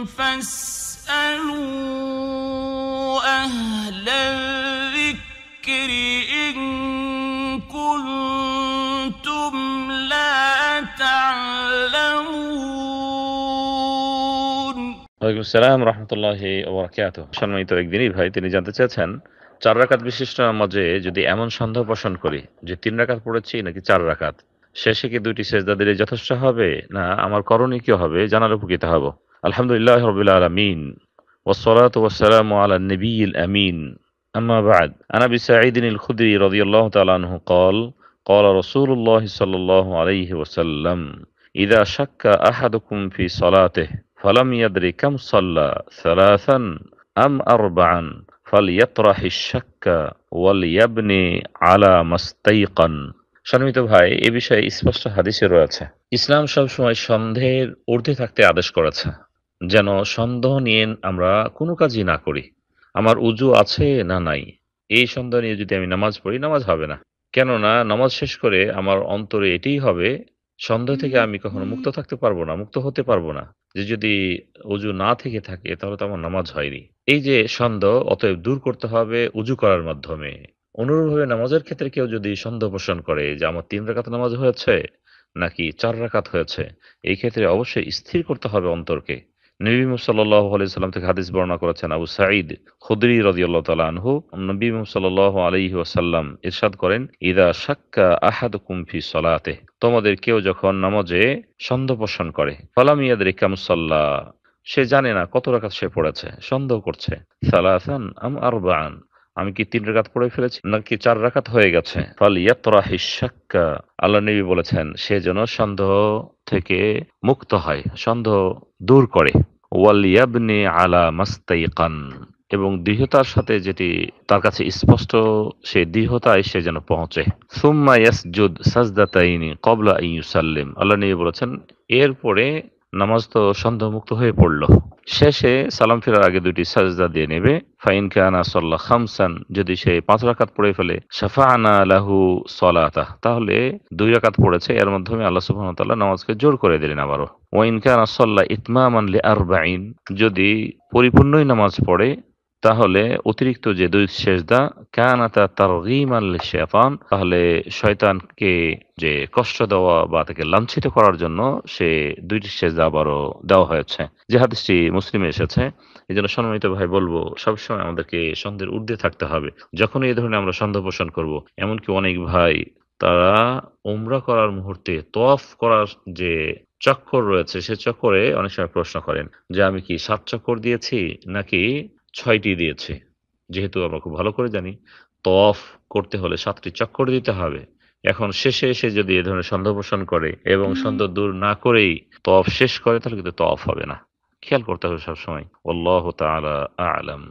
ভাই তিনি জানতে চেয়েছেন চার রাকাত বিশিষ্ট নামাজে যদি এমন সন্দেহ পোষণ করি যে তিন রাকাত পড়েছি নাকি চার রাকাত শেষে কি দুইটি সেজদা দিলে যথেষ্ট হবে না আমার করণীয় কি হবে জানার উপকৃত হবো আলহামদুলিল্লাহ রবিল আলমিন ওসলাত আলা নবীল আমিন আমা বাদ আনাবি সাঈদিন খুদি রদিয়াল্লাহ তাআলাহু কল কল রাসূলুল্লাহ সাল্লাল্লাহু আলাইহি ওয়াসাল্লাম ইদা শাক্কা আহাদুকুম ফি সালাতিহি ফালাম ইয়াদরি কাম সাল্লা সালাসান আম আরবাআন ফালইয়াতরাহি শাক্কা ওয়ালইয়াবনি আলা মাসতাইকান সন্মিত ভাই এ বিষয়ে স্পষ্ট হাদিসে রয়েছে ইসলাম সবসময় সন্দেহের ঊর্ধ্বে থাকতে আদেশ করেছে যেন সন্দেহ নিয়ে আমরা কোনো কাজই না করি আমার উজু আছে না নাই এই সন্দেহ নিয়ে যদি আমি নামাজ পড়ি নামাজ হবে না কেননা নামাজ শেষ করে আমার অন্তরে এটিই হবে সন্দেহ থেকে আমি কখনো মুক্ত থাকতে পারবো না মুক্ত হতে পারবো না যে যদি উজু না থেকে থাকে তাহলে তো আমার নামাজ হয়নি এই যে সন্দেহ অতএব দূর করতে হবে উজু করার মাধ্যমে অনুরূপভাবে নামাজের ক্ষেত্রে কেউ যদি সন্দেহ পোষণ করে যে আমার তিন রাকাত নামাজ হয়েছে নাকি চার রাকাত হয়েছে এই ক্ষেত্রে অবশ্যই স্থির করতে হবে অন্তরকে নবী সাল্লাহ আলি থেকে হাদিস বর্ণনা করেছেন আবু সাঈদ খুদরি রদিয়াল্লাহ তালা আনহু নবী সাল্লাহ আলহি ওয়াসাল্লাম ইরশাদ করেন ইদা সাক্কা আহাদ কুমফি সলাতে তোমাদের কেউ যখন নামাজে সন্দেহ পোষণ করে ফালাম ইয়াদ রিকামসাল্লাহ সে জানে না কত রাখা সে পড়েছে সন্দেহ করছে সালাহ আম আরবান আমি কি তিন রেখাত পড়ে ফেলেছি নাকি চার রাখাত হয়ে গেছে আল্লাহ নবী বলেছেন সে যেন সন্দেহ থেকে মুক্ত হয় সন্দেহ দূর করে ওয়ালিয়াবনি আলা মাস্তাইকান এবং দৃঢ়তার সাথে যেটি তার কাছে স্পষ্ট সে দৃঢ়তায় সে যেন পৌঁছে সুম্মা ইয়াসজুদ সাজদাতাইনি কবলা ইউসাল্লিম আল্লাহ নবী বলেছেন এরপরে নামাজ তো সন্দেহমুক্ত হয়ে পড়লো শেষে সালাম ফেরার আগে দুটি সাজদা দিয়ে নেবে ফাইন খানা সাল্লাহ খামসান যদি সে পাঁচ রাকাত পড়ে ফেলে সাফা আনা আলাহু সলাতা তাহলে দুই রাকাত পড়েছে এর মাধ্যমে আল্লাহ সুবহান তাল্লাহ নামাজকে জোর করে দিলেন আবারও ওয়াইন খান আসল্লাহ ইতমা আনলে আর যদি পরিপূর্ণই নামাজ পড়ে তাহলে অতিরিক্ত যে দুই শেষদা কানাতা তার আল তাহলে শয়তানকে যে কষ্ট দেওয়া বা তাকে লাঞ্ছিত করার জন্য সে দুইটি শেষদা আবারও দেওয়া হয়েছে যে হাদিসটি মুসলিমে এসেছে এই জন্য সম্মানিত ভাই বলবো সবসময় আমাদেরকে সন্দেহের ঊর্ধ্বে থাকতে হবে যখন এই ধরনের আমরা সন্দেহ পোষণ করবো এমনকি অনেক ভাই তারা উমরা করার মুহূর্তে তফ করার যে চক্কর রয়েছে সে চক্করে অনেক সময় প্রশ্ন করেন যে আমি কি সাত চক্কর দিয়েছি নাকি ছয়টি দিয়েছে যেহেতু আমরা খুব ভালো করে জানি তফ করতে হলে সাতটি চক্কর দিতে হবে এখন শেষে এসে যদি এ ধরনের সন্দেহ পোষণ করে এবং সন্দেহ দূর না করেই তফ শেষ করে তাহলে কিন্তু তফ হবে না খেয়াল করতে হবে সবসময় আল্লাহ তালা আলম